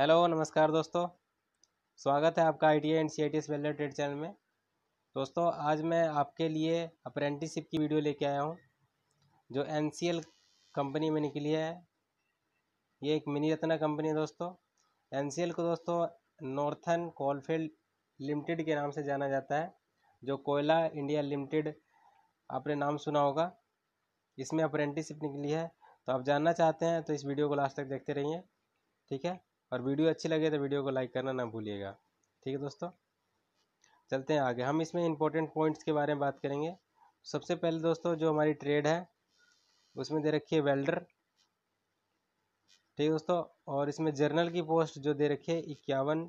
hello नमस्कार दोस्तों स्वागत है आपका I T and C I T S welder trade channel में दोस्तों आज मैं आपके लिए अप्रेंटिसशिप की वीडियो लेके आया हूँ जो एन सी एल कंपनी में निकली है ये एक मिनी रत्ना कंपनी है दोस्तों एन सी एल को दोस्तों नॉर्थन कोलफील्ड लिमिटेड के नाम से जाना जाता है जो कोयला इंडिया लिमिटेड आपने नाम सुना होगा इसमें अप्रेंटिसिप निकली है तो आप जानना चाहते हैं तो इस वीडियो को लास्ट तक देखते रहिए ठीक है और वीडियो अच्छी लगे तो वीडियो को लाइक करना ना भूलिएगा ठीक है दोस्तों चलते हैं आगे हम इसमें इंपॉर्टेंट पॉइंट्स के बारे में बात करेंगे सबसे पहले दोस्तों जो हमारी ट्रेड है उसमें दे रखी है वेल्डर ठीक है दोस्तों और इसमें जर्नल की पोस्ट जो दे रखी है इक्यावन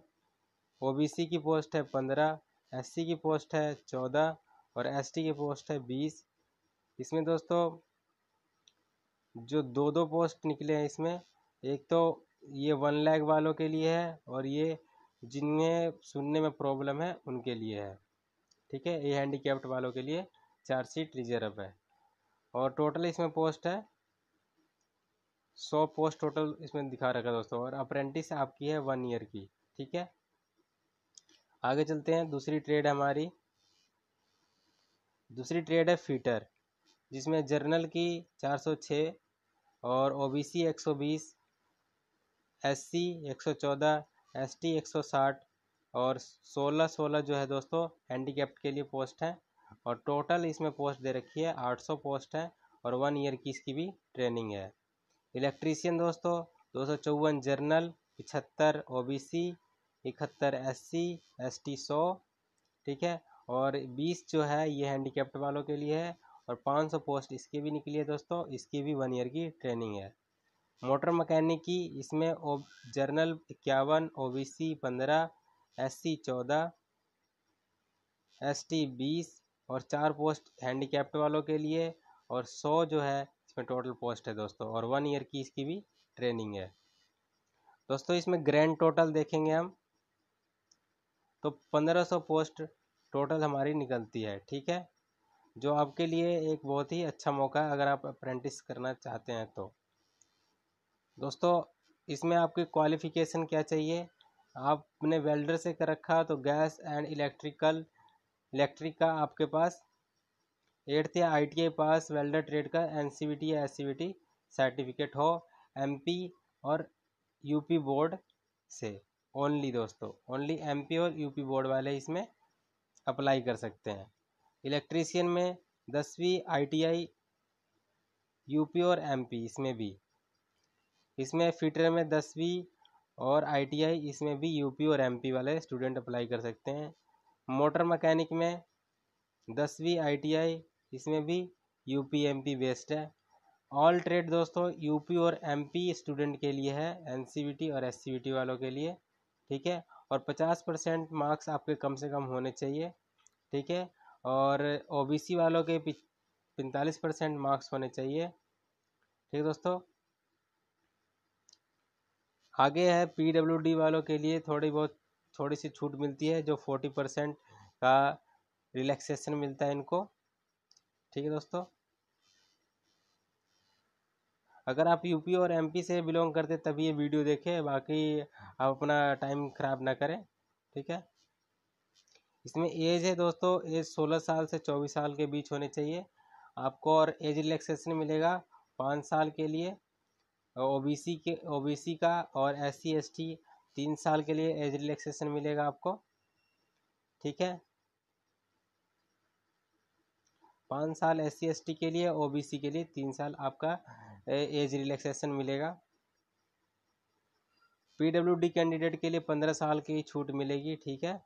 ओबीसी की पोस्ट है पंद्रह एससी की पोस्ट है चौदह और एसटी की पोस्ट है बीस इसमें दोस्तों जो दो दो पोस्ट निकले हैं इसमें एक तो ये वन लैग वालों के लिए है और ये जिन्हें सुनने में प्रॉब्लम है उनके लिए है ठीक है ये हैंडीकैप्ट वालों के लिए चार सीट रिजर्व है और टोटल इसमें पोस्ट है सौ पोस्ट टोटल इसमें दिखा रखा है दोस्तों और अप्रेंटिस आपकी है वन ईयर की ठीक है आगे चलते हैं दूसरी ट्रेड हमारी दूसरी ट्रेड है फीटर जिसमें जर्नल की 406 और ओबीसी बीस एस सी एक सौ चौदह एस टी एक सौ साठ और सोलह सोलह जो है दोस्तों हैंडीकेप्ट के लिए पोस्ट है और टोटल इसमें पोस्ट दे रखी है आठ सौ पोस्ट है और वन ईयर की इसकी भी ट्रेनिंग है इलेक्ट्रीशियन दोस्तों दो सौ चौवन जर्नल पिछहत्तर ओ बी सी इकहत्तर एस सी एस टी सौ ठीक है और बीस जो है ये हैंडीकेप्ट वालों के लिए है और पाँच सौ पोस्ट इसकी भी निकली है दोस्तों इसकी भी वन ईयर की ट्रेनिंग है मोटर की इसमें जर्नल इक्यावन ओ बी सी पंद्रह एस सी चौदह एस टी बीस और चार पोस्ट हैंडीकैप्ट वालों के लिए और सौ जो है इसमें टोटल पोस्ट है दोस्तों और वन ईयर की इसकी भी ट्रेनिंग है दोस्तों इसमें ग्रैंड टोटल देखेंगे हम तो पंद्रह सौ पोस्ट टोटल हमारी निकलती है ठीक है जो आपके लिए एक बहुत ही अच्छा मौका है अगर आप अप्रेंटिस करना चाहते हैं तो दोस्तों इसमें आपकी क्वालिफ़िकेशन क्या चाहिए आपने वेल्डर से कर रखा तो गैस एंड इलेक्ट्रिकल इलेक्ट्रिक का आपके पास एट्थ या आई पास वेल्डर ट्रेड का एन या एस सर्टिफिकेट हो पी और पी बोर्ड से ओनली दोस्तों ओनली पी और पी बोर्ड वाले इसमें अप्लाई कर सकते हैं इलेक्ट्रीशियन में दसवीं आई टी यू पी और पी इसमें भी इसमें फिटर में दसवीं और आईटीआई इसमें भी यूपी और एमपी वाले स्टूडेंट अप्लाई कर सकते हैं मोटर मकैनिक में दसवीं आईटीआई इसमें भी यूपी एमपी बेस्ड है ऑल ट्रेड दोस्तों यूपी और एमपी स्टूडेंट के लिए है एनसीबीटी और एस वालों के लिए ठीक है और पचास परसेंट मार्क्स आपके कम से कम होने चाहिए ठीक है और ओबीसी वालों के पैंतालीस परसेंट मार्क्स होने चाहिए ठीक है दोस्तों आगे है पी डब्ल्यू डी वालों के लिए थोड़ी बहुत थोड़ी सी छूट मिलती है जो फोर्टी परसेंट का रिलैक्सेशन मिलता है इनको ठीक है दोस्तों अगर आप यूपी और एमपी से बिलोंग करते तभी ये वीडियो देखें बाकी आप अपना टाइम ख़राब ना करें ठीक है इसमें एज है दोस्तों एज सोलह साल से चौबीस साल के बीच होने चाहिए आपको और एज रिलैक्सेशन मिलेगा पाँच साल के लिए ओबीसी के ओबीसी का और एस सी तीन साल के लिए एज रिलैक्सेशन मिलेगा आपको ठीक है पाँच साल एस सी के लिए ओबीसी के लिए तीन साल आपका एज रिलैक्सेशन मिलेगा पीडब्ल्यूडी कैंडिडेट के लिए पंद्रह साल की छूट मिलेगी ठीक है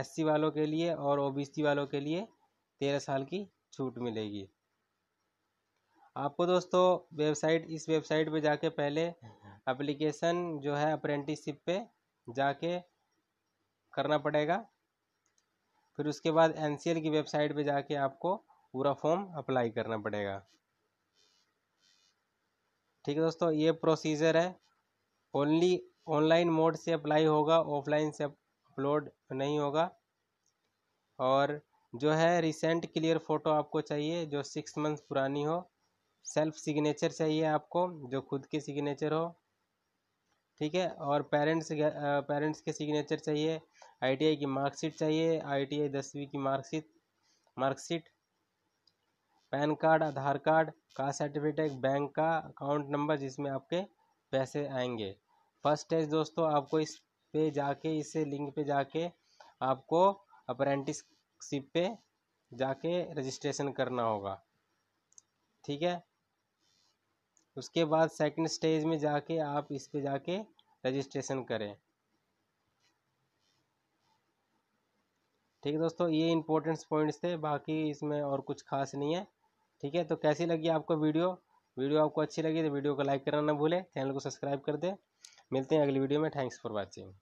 एससी वालों के लिए और ओबीसी वालों के लिए तेरह साल की छूट मिलेगी आपको दोस्तों वेबसाइट इस वेबसाइट पे जाके पहले एप्लीकेशन जो है अप्रेंटिसशिप पे जाके करना पड़ेगा फिर उसके बाद एन की वेबसाइट पे जाके आपको पूरा फॉर्म अप्लाई करना पड़ेगा ठीक है दोस्तों ये प्रोसीजर है ओनली ऑनलाइन मोड से अप्लाई होगा ऑफलाइन से अपलोड नहीं होगा और जो है रिसेंट क्लियर फ़ोटो आपको चाहिए जो सिक्स मंथ पुरानी हो सेल्फ सिग्नेचर चाहिए आपको जो खुद के सिग्नेचर हो ठीक है और पेरेंट्स पेरेंट्स के सिग्नेचर चाहिए आईटीआई की मार्कशीट चाहिए आईटीआई दसवीं की marksheet marksheet PAN card Aadhaar card caste certificate bank का अकाउंट नंबर जिसमें आपके पैसे आएंगे फर्स्ट स्टेज दोस्तों आपको इस पे जाके इस लिंक पे जाके आपको अप्रेंटिसशिप पे जाके रजिस्ट्रेशन करना होगा ठीक है उसके बाद सेकंड स्टेज में जाके आप इस पे जाके रजिस्ट्रेशन करें ठीक है दोस्तों ये इंपॉर्टेंट पॉइंट्स थे बाकी इसमें और कुछ खास नहीं है ठीक है तो कैसी लगी आपको वीडियो वीडियो आपको अच्छी लगी तो वीडियो को लाइक करना ना भूलें चैनल को सब्सक्राइब कर दें मिलते हैं अगली वीडियो में थैंक्स फॉर वॉचिंग